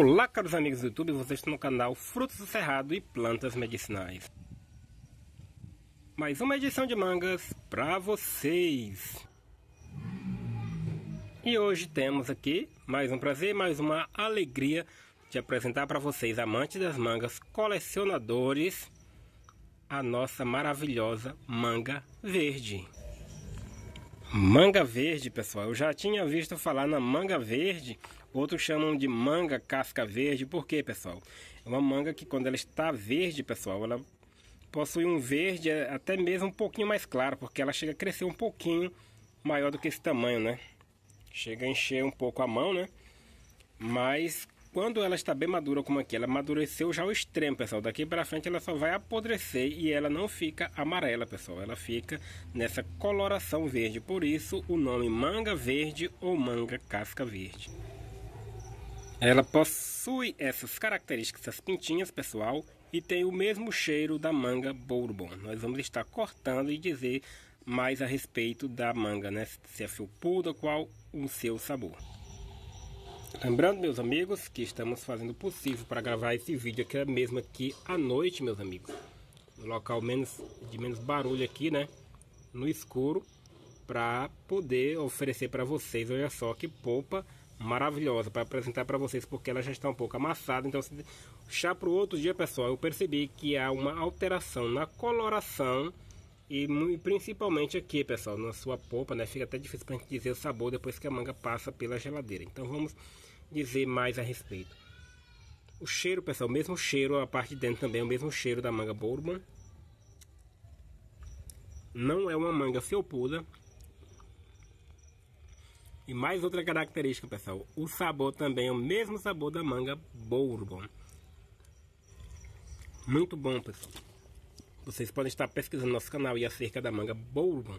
Olá, caros amigos do YouTube, vocês estão no canal Frutos do Cerrado e Plantas Medicinais. Mais uma edição de mangas para vocês. E hoje temos aqui mais um prazer, mais uma alegria de apresentar para vocês, amantes das mangas, colecionadores, a nossa maravilhosa manga verde. Manga verde, pessoal. Eu já tinha visto falar na manga verde. Outros chamam de manga casca verde. Por quê, pessoal? É uma manga que quando ela está verde, pessoal, ela possui um verde até mesmo um pouquinho mais claro, porque ela chega a crescer um pouquinho maior do que esse tamanho, né? Chega a encher um pouco a mão, né? Mas quando ela está bem madura, como aqui, ela amadureceu já ao extremo, pessoal. Daqui para frente ela só vai apodrecer e ela não fica amarela, pessoal. Ela fica nessa coloração verde. Por isso o nome manga verde ou manga casca verde. Ela possui essas características, essas pintinhas, pessoal, e tem o mesmo cheiro da manga bourbon. Nós vamos estar cortando e dizer mais a respeito da manga, né? Se é felpuda, qual o seu sabor. Lembrando, meus amigos, que estamos fazendo o possível para gravar esse vídeo aqui é mesmo aqui à noite, meus amigos. No local menos, de menos barulho aqui, né? No escuro, para poder oferecer para vocês, olha só, que polpa maravilhosa para apresentar para vocês, porque ela já está um pouco amassada. Então, se deixar para o outro dia, pessoal, eu percebi que há uma alteração na coloração e, e, principalmente aqui, pessoal, na sua polpa, né? Fica até difícil para gente dizer o sabor depois que a manga passa pela geladeira. Então vamos dizer mais a respeito. O cheiro, pessoal, o mesmo cheiro, a parte de dentro também é o mesmo cheiro da manga Bourbon. Não é uma manga felpuda. E mais outra característica, pessoal, o sabor também é o mesmo sabor da manga Bourbon. Muito bom, pessoal. Vocês podem estar pesquisando nosso canal e acerca da manga Bourbon.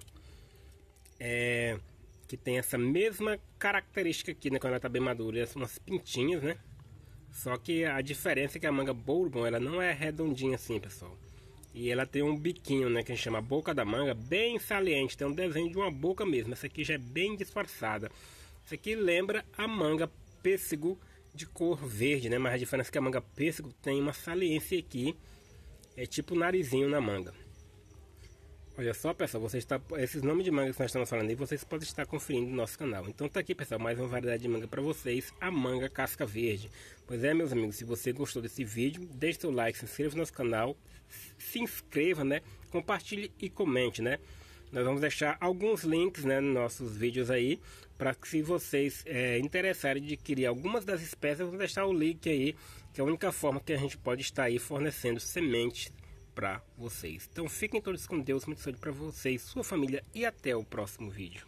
É, que tem essa mesma característica aqui, né? Quando ela está bem madura, umas pintinhas, né? Só que a diferença é que a manga Bourbon, ela não é redondinha assim, pessoal. E ela tem um biquinho, né, que a gente chama boca da manga, bem saliente, tem um desenho de uma boca mesmo. Essa aqui já é bem disfarçada. Essa aqui lembra a manga pêssego de cor verde, né? Mas a diferença é que a manga pêssego tem uma saliência aqui é tipo narizinho na manga. Olha só, pessoal, você está, esses nomes de manga que nós estamos falando aí, vocês podem estar conferindo no nosso canal. Então tá aqui, pessoal, mais uma variedade de manga para vocês, a manga casca verde. Pois é, meus amigos, se você gostou desse vídeo, deixe seu like, se inscreva no nosso canal, se inscreva, né? Compartilhe e comente, né? Nós vamos deixar alguns links né, nos nossos vídeos aí, para que se vocês é, interessarem de adquirir algumas das espécies, vamos deixar o link aí, que é a única forma que a gente pode estar aí fornecendo sementes para vocês. Então fiquem todos com Deus, muito saúde para vocês, sua família e até o próximo vídeo.